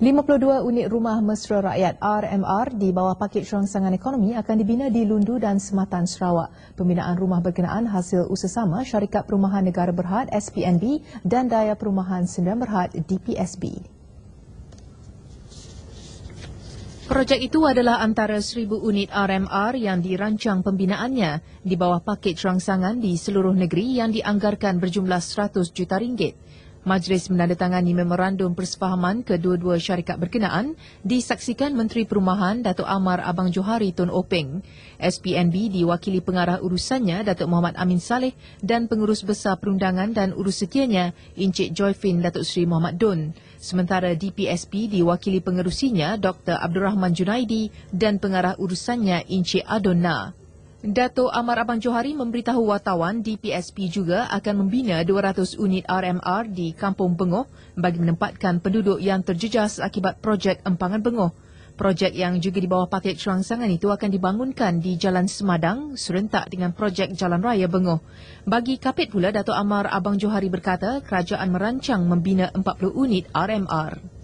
52 unit rumah mesra rakyat RMR di bawah paket rangsangan ekonomi akan dibina di Lundu dan Sematan Sarawak. Pembinaan rumah berkenaan hasil usaha sama Syarikat Perumahan Negara Berhad SPNB dan Daya Perumahan Sembilan Berhad DPSB. Projek itu adalah antara 1,000 unit RMR yang dirancang pembinaannya di bawah paket rangsangan di seluruh negeri yang dianggarkan berjumlah 100 juta ringgit. Majlis menandatangani memorandum persefahaman kedua-dua syarikat berkenaan disaksikan Menteri Perumahan Datuk Amar Abang Johari Tun Openg, SPNB diwakili pengarah urusannya Datuk Muhammad Amin Saleh dan Pengurus Besar Perundangan dan Urus Setianya Encik Joyfin Datuk Seri Muhammad Dun. Sementara DPSP diwakili pengerusinya Dr. Abdul Rahman Junaidi dan pengarah urusannya Encik Adonna. Dato Amar Abang Johari memberitahu wartawan DPSP juga akan membina 200 unit RMR di Kampung Bengoh bagi menempatkan penduduk yang terjejas akibat projek Empangan Bengoh. Projek yang juga di bawah paket rangsangan itu akan dibangunkan di Jalan Semadang serentak dengan projek Jalan Raya Bengoh. Bagi Kapit pula, Dato Amar Abang Johari berkata kerajaan merancang membina 40 unit RMR.